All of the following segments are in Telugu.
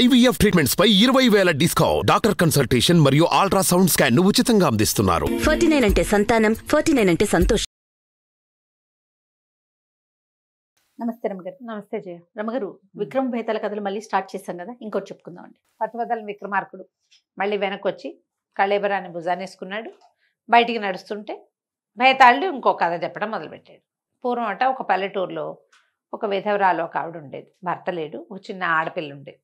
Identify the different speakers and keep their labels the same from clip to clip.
Speaker 1: ఐవీఎఫ్ ట్రీట్మెంట్స్ పై ఇరవై వేల డిస్కౌంట్ డాక్టర్ కన్సల్టేషన్ మరియు అల్ట్రాసౌండ్ స్కాన్ ను ఉచితంగా అందిస్తున్నారు ఫార్టీ నైన్ అంటే సంతానం ఫార్టీ నైన్ అంటే సంతోషం నమస్తే రమగారు నమస్తే జయ రమగారు విక్రమ్ భేతాల కథలు మళ్ళీ స్టార్ట్ చేశాం కదా ఇంకోటి చెప్పుకుందాం అండి పట్టువదల విక్రమార్కుడు మళ్ళీ వెనక్కి వచ్చి కళేబరాన్ని భుజానేసుకున్నాడు బయటికి నడుస్తుంటే భేతాళ్ళు ఇంకో కథ చెప్పడం మొదలుపెట్టాడు పూర్వం అంట ఒక పల్లెటూరులో ఒక విధవరాలు ఒక ఆవిడ ఉండేది భర్త లేడు ఒక చిన్న ఆడపిల్ల ఉండేది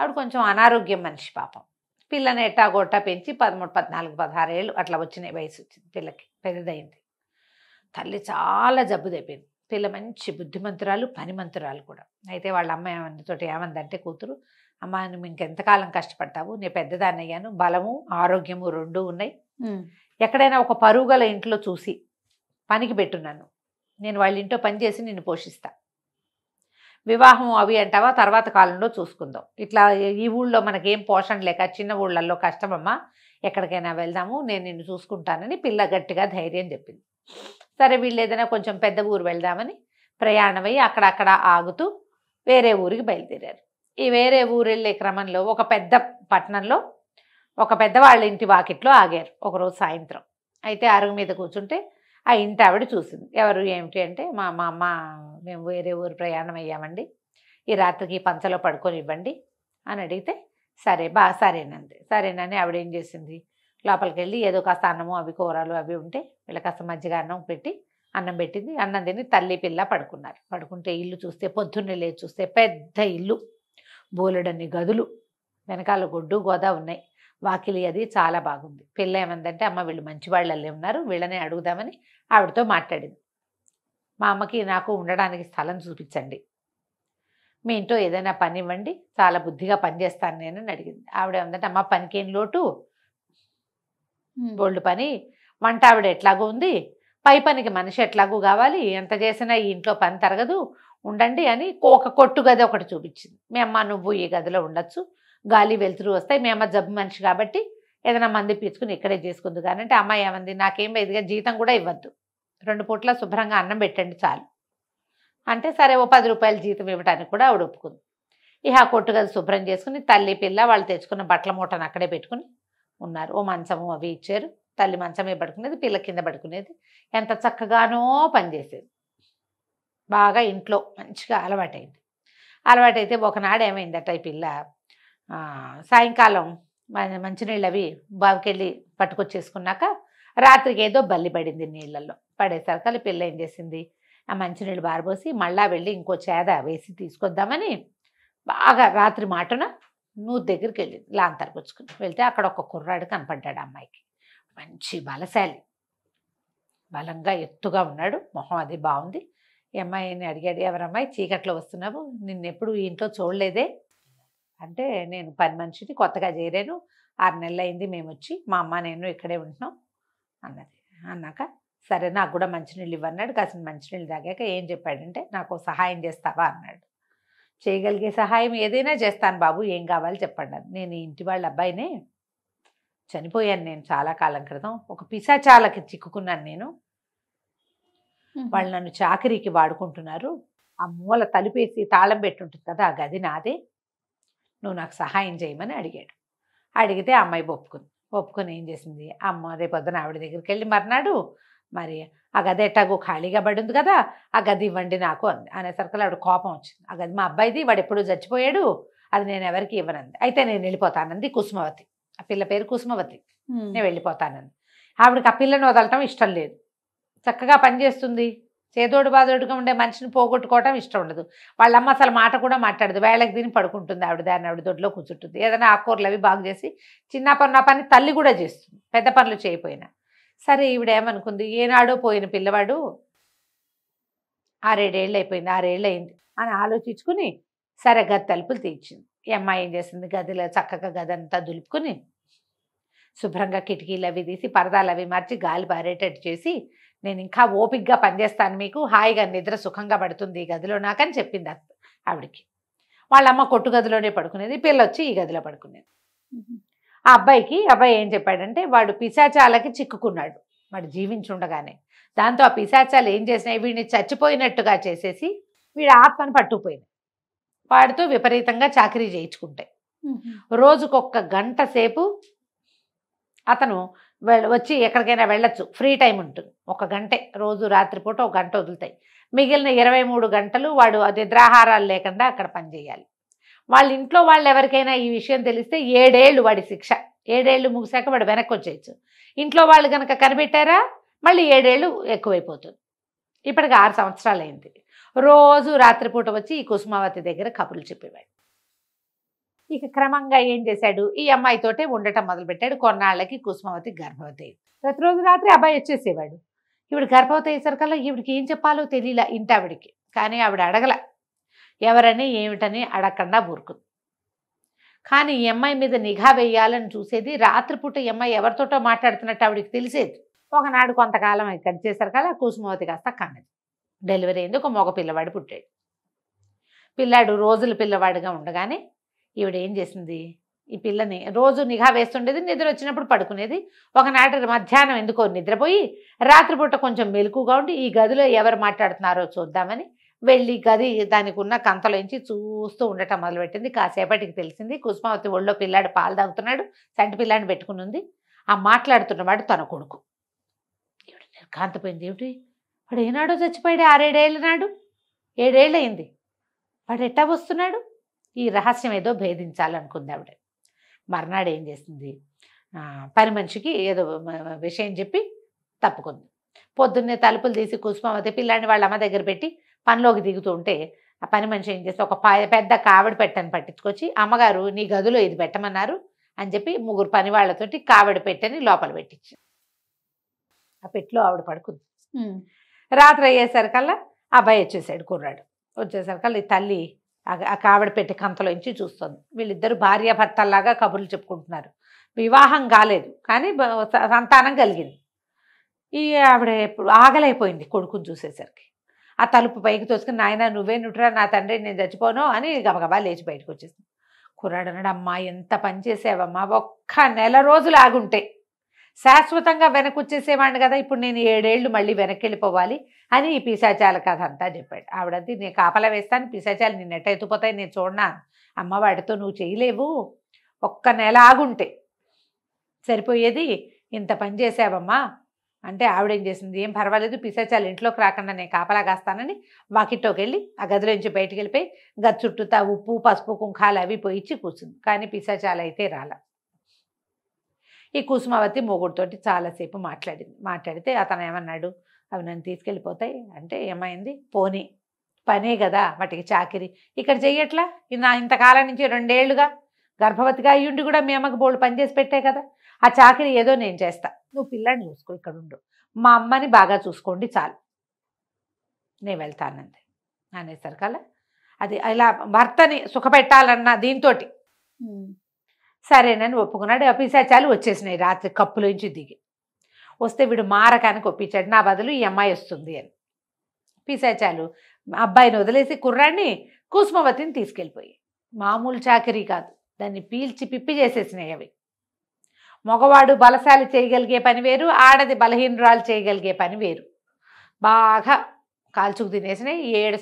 Speaker 1: ఆవిడ కొంచెం అనారోగ్యం మనిషి పాపం పిల్లని ఎట్టా గొట్టా పెంచి పదమూడు పద్నాలుగు పదహారేళ్ళు అట్లా వచ్చినాయి వయసు వచ్చింది పిల్లకి పెద్దదైంది తల్లి చాలా జబ్బు తెప్పింది పిల్ల మంచి బుద్ధిమంతురాలు పనిమంతురాలు కూడా అయితే వాళ్ళ అమ్మ ఏమందితోటి ఏమందంటే కూతురు అమ్మ నువ్వు ఇంకెంతకాలం కష్టపడతావు నేను పెద్దదాన్ని అయ్యాను బలము ఆరోగ్యము రెండు ఉన్నాయి ఎక్కడైనా ఒక పరుగల ఇంట్లో చూసి పనికి పెట్టున్నాను నేను వాళ్ళ ఇంట్లో పనిచేసి నిన్ను పోషిస్తా వివాహం అవి అంటావా తర్వాత కాలంలో చూసుకుందాం ఇట్లా ఈ ఊళ్ళో మనకేం పోషణ లేక చిన్న ఊళ్ళల్లో కష్టమమ్మా ఎక్కడికైనా వెళ్దాము నేను నిన్ను చూసుకుంటానని పిల్ల గట్టిగా ధైర్యం చెప్పింది సరే వీళ్ళు ఏదైనా కొంచెం పెద్ద ఊరు వెళ్దామని ప్రయాణమై అక్కడక్కడ ఆగుతూ వేరే ఊరికి బయలుదేరారు ఈ వేరే ఊరు వెళ్ళే క్రమంలో ఒక పెద్ద పట్టణంలో ఒక పెద్దవాళ్ళ ఇంటి వాకిట్లో ఆగారు ఒకరోజు సాయంత్రం అయితే అరుగు మీద కూర్చుంటే ఆ ఇంటి ఆవిడ చూసింది ఎవరు ఏమిటి అంటే మా మా అమ్మ మేము వేరే ఊరు ప్రయాణం అయ్యామండి ఈ రాత్రికి పంచలో పడుకొని ఇవ్వండి అని అడిగితే సరే బా సరేనంది సరేనని ఆవిడ ఏం చేసింది లోపలికి వెళ్ళి ఏదో కాస్త అన్నము అవి కూరలు అవి ఉంటే వీళ్ళ కాస్త మజ్జిగ అన్నం పెట్టి అన్నం పెట్టింది అన్నం తిని తల్లి పిల్ల పడుకున్నారు పడుకుంటే ఇల్లు చూస్తే పొద్దున్నే లేచి చూస్తే పెద్ద ఇల్లు బోలెడన్ని గదులు వెనకాల గొడ్డు గోదా ఉన్నాయి వాకిలి అది చాలా బాగుంది పిల్ల ఏమందంటే అమ్మ వీళ్ళు మంచి వాళ్ళల్లే ఉన్నారు వీళ్ళనే అడుగుదామని ఆవిడతో మాట్లాడింది మా అమ్మకి నాకు ఉండడానికి స్థలం చూపించండి మీ ఇంట్లో ఏదైనా పని ఇవ్వండి చాలా బుద్ధిగా పనిచేస్తాను అని అడిగింది ఆవిడ ఏమందంటే అమ్మ పనికేం లోటు బోల్డ్ పని వంట ఆవిడ ఎట్లాగో ఉంది పై పనికి మనిషి ఎట్లాగూ కావాలి ఎంత చేసినా ఈ ఇంట్లో పని తరగదు ఉండండి అని ఒక కొట్టు గది ఒకటి చూపించింది మీ అమ్మ నువ్వు ఈ గదిలో ఉండొచ్చు గాలి వెలుతురు వస్తాయి మీ అమ్మ జబ్బు మనిషి కాబట్టి ఏదైనా మంది పీచుకుని ఇక్కడే చేసుకుంది కానీ అంటే అమ్మాయి ఏమంది నాకేం ఇదిగా జీతం కూడా ఇవ్వద్దు రెండు పూట్ల శుభ్రంగా అన్నం పెట్టండి చాలు అంటే సరే ఓ పది రూపాయలు జీతం ఇవ్వడానికి కూడా ఆవిడ ఒప్పుకుంది ఇక ఆ కొట్టుగది శుభ్రం చేసుకుని తల్లి పిల్ల వాళ్ళు తెచ్చుకున్న బట్టల మూటను అక్కడే పెట్టుకుని ఉన్నారు ఓ మంచము అవి ఇచ్చారు తల్లి మంచమే పడుకునేది పిల్ల కింద పడుకునేది ఎంత చక్కగానో పనిచేసేది బాగా ఇంట్లో మంచిగా అలవాటైంది అలవాటైతే ఒకనాడు ఏమైందట ఈ పిల్ల సాయంకాలం మంచినీళ్ళు అవి బావికెళ్ళి పట్టుకొచ్చేసుకున్నాక రాత్రికి ఏదో బల్లి పడింది నీళ్ళల్లో పడేసరికి పిల్ల ఏం చేసింది ఆ మంచినీళ్ళు బారబోసి మళ్ళా వెళ్ళి ఇంకో చేద వేసి తీసుకొద్దామని బాగా రాత్రి మాటన నువ్వు దగ్గరికి వెళ్ళి లాంతరకు వచ్చుకుని వెళ్తే అక్కడ ఒక కుర్రాడు కనపడ్డాడు అమ్మాయికి మంచి బలశాలి బలంగా ఎత్తుగా ఉన్నాడు మొహం అది బాగుంది ఈ అమ్మాయిని అడిగాడు ఎవరమ్మాయి చీకట్లో వస్తున్నావు నిన్నెప్పుడు ఇంట్లో చూడలేదే అంటే నేను పని మనిషిని కొత్తగా చేరాను ఆరు నెలలు అయింది మేము వచ్చి మా అమ్మ నేను ఇక్కడే ఉంటున్నాం అన్నది అన్నాక సరే నాకు కూడా మంచినీళ్ళు ఇవ్వన్నాడు కాసిన మంచినీళ్ళు తాగాక ఏం చెప్పాడంటే నాకు సహాయం చేస్తావా అన్నాడు చేయగలిగే సహాయం ఏదైనా చేస్తాను బాబు ఏం కావాలి చెప్పండి నేను ఇంటి వాళ్ళ అబ్బాయినే చనిపోయాను నేను చాలా కాలం క్రితం ఒక పిశాచాలకి చిక్కుకున్నాను నేను వాళ్ళు నన్ను చాకరీకి వాడుకుంటున్నారు ఆ మూల తలుపేసి తాళం పెట్టుంటుంది కదా ఆ గది నాదే నువ్వు నాకు సహాయం చేయమని అడిగాడు అడిగితే అమ్మాయి ఒప్పుకుంది ఒప్పుకొని ఏం చేసింది అమ్మ రేపొద్దున ఆవిడ దగ్గరికి వెళ్ళి మర్నాడు మరి ఆ గది ఎట్టాగో ఖాళీగా ఉంది కదా ఆ గది ఇవ్వండి నాకు అంది అనేసరికి ఆవిడ కోపం వచ్చింది ఆ గది మా అబ్బాయిది వాడు ఎప్పుడు చచ్చిపోయాడు అది నేను ఎవరికి ఇవ్వనంది అయితే నేను వెళ్ళిపోతానంది కుసుమవతి ఆ పిల్ల పేరు కుసుమవతి నేను వెళ్ళిపోతానంది ఆవిడకి ఆ పిల్లను వదలటం ఇష్టం లేదు చక్కగా పనిచేస్తుంది చేదోడు బాదోడుగా ఉండే మనిషిని పోగొట్టుకోవటం ఇష్టం ఉండదు వాళ్ళమ్మ అసలు మాట కూడా మాట్లాడదు వేళకి తిని పడుకుంటుంది ఆవిడ దాన్ని ఆవిడ దొడ్లో కూర్చుంటుంది ఏదైనా ఆకూరలు అవి బాగు చేసి చిన్న పనుల పని తల్లి కూడా చేస్తుంది పెద్ద పనులు చేయపోయినా సరే ఈవిడ ఏమనుకుంది ఏనాడో పోయిన పిల్లవాడు ఆరేడేళ్ళు అయిపోయింది ఆరేళ్ళు అయింది అని ఆలోచించుకుని సరే గది తలుపులు తీర్చింది ఈ అమ్మాయి ఏం చేసింది గదిలో చక్కగా గది అంతా దులుపుకుని శుభ్రంగా కిటికీలు అవి తీసి పరదాలు అవి మార్చి గాలి పారేటట్టు చేసి నేను ఇంకా ఓపిక్గా పనిచేస్తాను మీకు హాయిగా నిద్ర సుఖంగా పడుతుంది ఈ గదిలో నాకని చెప్పింది ఆవిడికి వాళ్ళమ్మ కొట్టు గదిలోనే పడుకునేది పిల్ల వచ్చి ఈ గదిలో పడుకునేది ఆ అబ్బాయికి అబ్బాయి ఏం చెప్పాడంటే వాడు పిశాచాలకి చిక్కుకున్నాడు వాడు జీవించుండగానే దాంతో ఆ పిశాచాలు ఏం చేసినాయి వీడిని చచ్చిపోయినట్టుగా చేసేసి వీడి ఆత్మను పట్టుకుపోయింది వాడితో విపరీతంగా చాకరీ చేయించుకుంటాయి రోజుకొక్క గంట సేపు అతను వచ్చి ఎక్కడికైనా వెళ్ళొచ్చు ఫ్రీ టైం ఉంటుంది ఒక గంటే రోజు రాత్రిపూట ఒక గంట వదులుతాయి మిగిలిన ఇరవై మూడు గంటలు వాడు నిద్రాహారాలు లేకుండా అక్కడ పనిచేయాలి వాళ్ళ ఇంట్లో వాళ్ళు ఎవరికైనా ఈ విషయం తెలిస్తే ఏడేళ్ళు వాడి శిక్ష ఏడేళ్ళు ముగిసాక వాడు వెనక్కి వచ్చేయచ్చు ఇంట్లో వాళ్ళు కనుక కనిపెట్టారా మళ్ళీ ఏడేళ్ళు ఎక్కువైపోతుంది ఇప్పటికి ఆరు సంవత్సరాలు అయింది రోజు రాత్రిపూట వచ్చి ఈ కుసుమావతి దగ్గర కబుర్లు చెప్పేవాడు ఇక క్రమంగా ఏం చేశాడు ఈ అమ్మాయితోటే ఉండటం మొదలుపెట్టాడు కొన్నాళ్ళకి కుసుమవతి గర్భవతి ప్రతిరోజు రాత్రి అబ్బాయి వచ్చేసేవాడు ఇవిడు గర్భవతి అయ్యేసరికల్లా ఈవిడికి ఏం చెప్పాలో తెలియలా ఇంట ఆవిడికి కానీ ఆవిడ అడగల ఎవరని ఏమిటని అడగకుండా ఊరుకుంది కానీ ఈ అమ్మాయి మీద నిఘా వేయాలని చూసేది రాత్రిపూట ఈ అమ్మాయి ఎవరితోటో మాట్లాడుతున్నట్టు ఆవిడికి తెలిసేది ఒకనాడు కొంతకాలం ఇక్కడ చేసరికల్లా కుసుమవతి కాస్త కన్నది డెలివరీ అయింది ఒక మగ పిల్లవాడు పుట్టాడు పిల్లాడు రోజుల పిల్లవాడిగా ఉండగానే ఈవిడ ఏం చేసింది ఈ పిల్లని రోజు నిఘా వేస్తుండేది నిద్ర వచ్చినప్పుడు పడుకునేది ఒకనాటి మధ్యాహ్నం ఎందుకో నిద్రపోయి రాత్రిపూట కొంచెం మెలకుగా ఉండి ఈ గదిలో ఎవరు మాట్లాడుతున్నారో చూద్దామని వెళ్ళి గది దానికి ఉన్న కంతలోంచి చూస్తూ ఉండటం మొదలుపెట్టింది కాసేపటికి తెలిసింది కుసుమావతి ఒళ్ళో పిల్లాడు పాలు తాగుతున్నాడు సంటి పిల్లాడిని పెట్టుకుని ఉంది ఆ మాట్లాడుతున్నవాడు తన కొడుకు కాంతపోయింది ఏమిటి వాడు ఏనాడో చచ్చిపోయాడు ఆరేడేళ్ళ నాడు ఏడేళ్ళు అయింది వాడు ఎట్టా వస్తున్నాడు ఈ రహస్యం ఏదో భేదించాలనుకుంది ఆవిడ మర్నాడు ఏం చేసింది పని మనిషికి ఏదో విషయం చెప్పి తప్పుకుంది పొద్దున్నే తలుపులు తీసి కుసుమావతి పిల్లాన్ని వాళ్ళ అమ్మ దగ్గర పెట్టి పనిలోకి దిగుతూ ఉంటే ఆ పని మనిషి ఏం చేస్తే ఒక పెద్ద కావిడి పెట్టని పట్టించుకొచ్చి అమ్మగారు నీ గదిలో ఇది పెట్టమన్నారు అని చెప్పి ముగ్గురు పని వాళ్ళతోటి కావిడి పెట్టని లోపల పెట్టించి ఆ పెట్టిలో ఆవిడ పడుకుంది రాత్రి అయ్యేసరికల్లా అబ్బాయి వచ్చేసాడు కుర్రాడు వచ్చేసరికల్లా ఈ తల్లి ఆ కావిడ పెట్టి కంతలోంచి చూస్తుంది వీళ్ళిద్దరు భార్యాభర్తల్లాగా కబుర్లు చెప్పుకుంటున్నారు వివాహం కాలేదు కానీ సంతానం కలిగింది ఈ ఆవిడ ఎప్పుడు ఆగలైపోయింది కొడుకుని చూసేసరికి ఆ తలుపు పైకి తోసుకుని నాయన నువ్వే నుట్రా నా తండ్రి నేను చచ్చిపోను అని గబగబా లేచి బయటకు వచ్చేసింది అన్నాడు అమ్మా ఎంత పని ఒక్క నెల రోజులు ఆగుంటే శాశ్వతంగా వెనకొచ్చేసేవాడిని కదా ఇప్పుడు నేను ఏడేళ్లు మళ్ళీ వెనక్కి వెళ్ళిపోవాలి అని ఈ పిశాచాల కథ అంతా చెప్పాడు ఆవిడంది నేను కాపల వేస్తాను పిశాచాలు నిన్నెట్ట ఎట్టయితుపోతాయి నేను చూడనా అమ్మ వాడితో నువ్వు చేయలేవు ఒక్క నెల ఆగుంటే సరిపోయేది ఇంత పని చేసావమ్మా అంటే ఆవిడేం చేసింది ఏం పర్వాలేదు పిశాచాలు ఇంట్లోకి రాకుండా నేను కాపలా కాస్తానని వాకిట్లోకి వెళ్ళి ఆ గదిలోంచి బయటకు వెళ్ళిపోయి గది తా ఉప్పు పసుపు కుంకాలు అవి పోయించి కూర్చుంది కానీ పిశాచాలు అయితే రాలా ఈ కుసుమావతి మొగుడుతోటి చాలాసేపు మాట్లాడింది మాట్లాడితే అతను ఏమన్నాడు అవి నన్ను తీసుకెళ్ళిపోతాయి అంటే ఏమైంది పోనీ పనే కదా వాటికి చాకిరి ఇక్కడ చెయ్యట్లా నా ఇంతకాలం నుంచి రెండేళ్లుగా గర్భవతిగా అయ్యుండి కూడా మీ అమ్మకి బోళ్ళు పనిచేసి పెట్టే కదా ఆ చాకిరి ఏదో నేను చేస్తా నువ్వు పిల్లాన్ని చూసుకో ఇక్కడ ఉండు మా అమ్మని బాగా చూసుకోండి చాలు నేను వెళ్తానంది అనేసరికల్లా అది ఇలా భర్తని సుఖపెట్టాలన్న దీంతో సరేనని ఒప్పుకున్నాడు ఆ పిశాచాలు వచ్చేసినాయి రాత్రి కప్పులోంచి దిగి వస్తే వీడు మారకానికి ఒప్పించాడు నా బదులు ఈ అమ్మాయి వస్తుంది అని పిశాచాలు అబ్బాయిని వదిలేసి కుర్రాన్ని కుసుమవతిని తీసుకెళ్ళిపోయి మామూలు చాకరీ కాదు దాన్ని పీల్చి పిప్పి చేసేసినాయి అవి మగవాడు బలశాలి చేయగలిగే పని వేరు ఆడది బలహీనరాలు చేయగలిగే పని వేరు బాగా కాల్చుకు తినేసినాయి ఏడు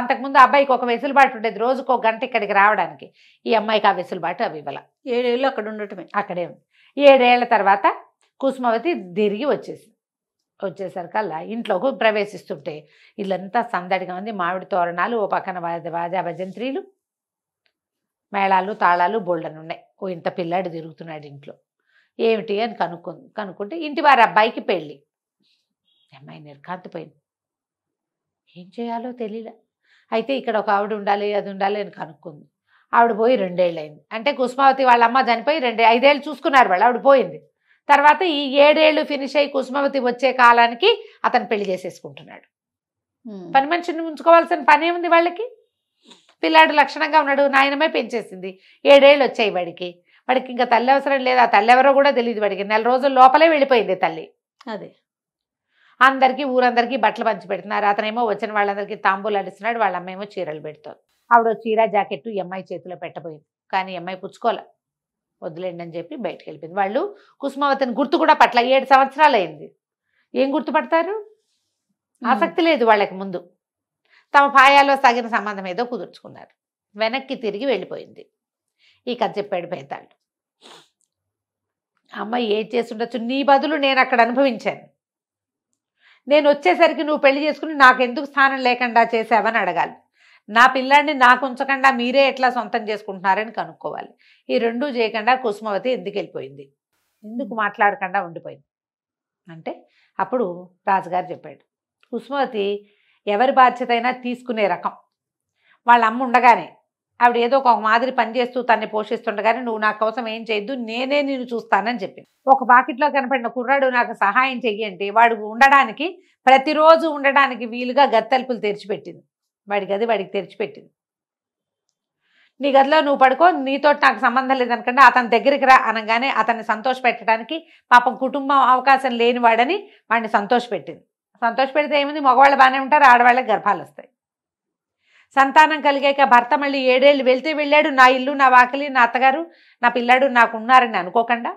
Speaker 1: అంతకుముందు అబ్బాయికి ఒక వెసులుబాటు ఉండేది రోజుకు ఒక గంట ఇక్కడికి రావడానికి ఈ అమ్మాయికి ఆ వెసులుబాటు అవి ఇవ్వాల ఏడేళ్ళు అక్కడ ఉండటమే అక్కడే ఉంది ఏడేళ్ల తర్వాత కుసుమవతి తిరిగి వచ్చేసి వచ్చేసరికల్లా ఇంట్లోకి ప్రవేశిస్తుంటే ఇల్లంతా సందడిగా ఉంది మామిడి తోరణాలు ఓ పక్కన వాజా భజంత్రీలు మేళాలు తాళాలు బోల్డన్ ఉన్నాయి ఓ ఇంత పిల్లాడు తిరుగుతున్నాడు ఇంట్లో ఏమిటి అని కనుక్కు కనుక్కుంటే ఇంటి వారి అబ్బాయికి పెళ్ళి అమ్మాయి నిర్కాంతిపోయింది ఏం చేయాలో తెలియలే అయితే ఇక్కడ ఒక ఆవిడ ఉండాలి అది ఉండాలి అని కనుక్కుంది ఆవిడ పోయి రెండేళ్ళు అయింది అంటే కుసుమావతి వాళ్ళ అమ్మ చనిపోయి రెండే ఐదేళ్ళు చూసుకున్నారు వాళ్ళు ఆవిడ పోయింది తర్వాత ఈ ఏడేళ్ళు ఫినిష్ అయ్యి కుసుమావతి వచ్చే కాలానికి అతను పెళ్లి చేసేసుకుంటున్నాడు పని మనిషిని ఉంచుకోవాల్సిన పని ఏముంది వాళ్ళకి పిల్లాడు లక్షణంగా ఉన్నాడు నాయనమే పెంచేసింది ఏడేళ్ళు వచ్చాయి వాడికి వాడికి ఇంకా తల్లి అవసరం లేదు ఆ తల్లి ఎవరో కూడా తెలియదు వాడికి నెల రోజుల లోపలే వెళ్ళిపోయింది తల్లి అదే అందరికీ ఊరందరికీ బట్టలు పంచి పెడుతున్నారు అతనేమో వచ్చిన వాళ్ళందరికీ తాంబూలు అడిస్తున్నాడు వాళ్ళ అమ్మేమో చీరలు పెడుతుంది ఆవిడ చీర జాకెట్టు ఎంఐ చేతిలో పెట్టబోయింది కానీ ఎంఐ పుచ్చుకోలే వదిలేండి అని చెప్పి బయటకు వెళ్ళిపోయింది వాళ్ళు కుసుమావతిని గుర్తు కూడా పట్ల ఏడు సంవత్సరాలు అయింది ఏం గుర్తుపడతారు ఆసక్తి లేదు వాళ్ళకి ముందు తమ పాయాల్లో సాగిన సంబంధం ఏదో కుదుర్చుకున్నారు వెనక్కి తిరిగి వెళ్ళిపోయింది ఈ కథ చెప్పాడు పేతాళ్ళు అమ్మాయి ఏం చేస్తుండొచ్చు నీ బదులు నేను అక్కడ అనుభవించాను నేను వచ్చేసరికి నువ్వు పెళ్లి చేసుకుని నాకెందుకు స్థానం లేకుండా చేసావని అడగాలి నా పిల్లాన్ని నాకు ఉంచకుండా మీరే ఎట్లా సొంతం చేసుకుంటున్నారని కనుక్కోవాలి ఈ రెండూ చేయకుండా కుసుమవతి ఎందుకు వెళ్ళిపోయింది ఎందుకు మాట్లాడకుండా ఉండిపోయింది అంటే అప్పుడు రాజుగారు చెప్పాడు కుసుమవతి ఎవరి బాధ్యత అయినా తీసుకునే రకం వాళ్ళ అమ్మ ఉండగానే ఆవిడ ఏదో ఒక మాదిరి పనిచేస్తూ తన్ని పోషిస్తుండగానే నువ్వు నా కోసం ఏం చేయొద్దు నేనే నేను చూస్తానని చెప్పింది ఒక పాకెట్లో కనపడిన కుర్రాడు నాకు సహాయం చెయ్యండి వాడు ఉండడానికి ప్రతిరోజు ఉండడానికి వీలుగా గత్తలుపులు తెరిచిపెట్టింది వాడి గది వాడికి తెరిచిపెట్టింది నీ గదిలో నువ్వు పడుకో నీతో నాకు సంబంధం లేదనుకంటే అతని దగ్గరికి రా అనగానే అతన్ని సంతోష పెట్టడానికి పాపం కుటుంబం అవకాశం లేనివాడని వాడిని సంతోష పెట్టింది సంతోష పెడితే ఏముంది మగవాళ్ళు బాగానే ఉంటారు ఆడవాళ్ళకి గర్భాలు వస్తాయి సంతానం కలిగాక భర్త మళ్ళీ ఏడేళ్ళు వెళ్తే వెళ్ళాడు నా ఇల్లు నా వాకిలి నా అత్తగారు నా పిల్లాడు నాకు అనుకోకుండా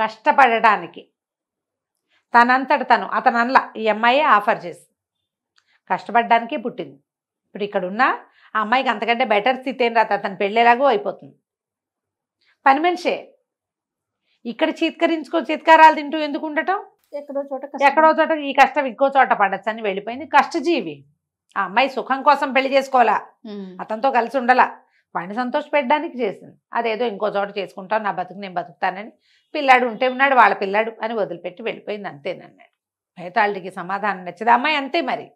Speaker 1: కష్టపడడానికి తనంతట తను అతను ఈ అమ్మాయి ఆఫర్ చేసి కష్టపడడానికి పుట్టింది ఇప్పుడు ఇక్కడున్న ఆ అమ్మాయికి అంతకంటే బెటర్ స్థితి ఏం రాదు అతను పెళ్ళేలాగో అయిపోతుంది పని మనిషే ఇక్కడ చీత్కరించుకో చీత్కారాలు తింటూ ఎందుకు ఉండటం ఎక్కడో చోట ఎక్కడో చోట ఈ కష్టం ఇంకో చోట పడచ్చు అని వెళ్ళిపోయింది కష్టజీవి ఆ అమ్మాయి సుఖం కోసం పెళ్లి చేసుకోవాలా అతనితో కలిసి ఉండాలా వాడిని సంతోష పెట్టడానికి చేసింది అదేదో ఇంకో చోట చేసుకుంటాను నా బతుకు నేను బతుకుతానని పిల్లాడు ఉంటే ఉన్నాడు వాళ్ళ పిల్లాడు అని వదిలిపెట్టి వెళ్ళిపోయింది అంతేనన్నాడు మిగతాళ్ళకి సమాధానం నచ్చదు అమ్మాయి అంతే మరి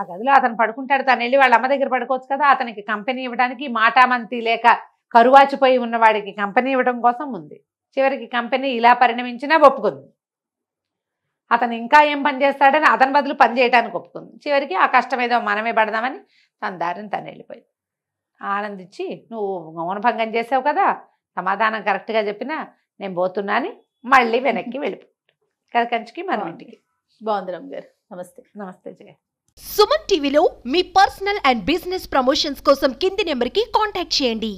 Speaker 1: ఆ గదిలో అతను పడుకుంటాడు తను వెళ్ళి వాళ్ళ అమ్మ దగ్గర పడుకోవచ్చు కదా అతనికి కంపెనీ ఇవ్వడానికి మాటామంతి లేక కరువాచిపోయి ఉన్నవాడికి కంపెనీ ఇవ్వడం కోసం ఉంది చివరికి కంపెనీ ఇలా పరిణమించినా ఒప్పుకుంది అతను ఇంకా ఏం పని చేస్తాడని అతని బదులు పని చేయడానికి ఒప్పుకుంది చివరికి ఆ కష్టం ఏదో మనమే పడదామని తన దారిని తను వెళ్ళిపోయింది ఆనందించి నువ్వు మౌనభంగం చేసావు కదా సమాధానం కరెక్ట్గా చెప్పినా నేను పోతున్నా అని మళ్ళీ వెనక్కి వెళ్ళిపోయి కంచికి మన ఇంటికి బాగుంది గారు నమస్తే నమస్తే జయ సుమన్ టీవీలో మీ పర్సనల్ అండ్ బిజినెస్ ప్రమోషన్స్ కోసం కింది నెంబర్కి కాంటాక్ట్ చేయండి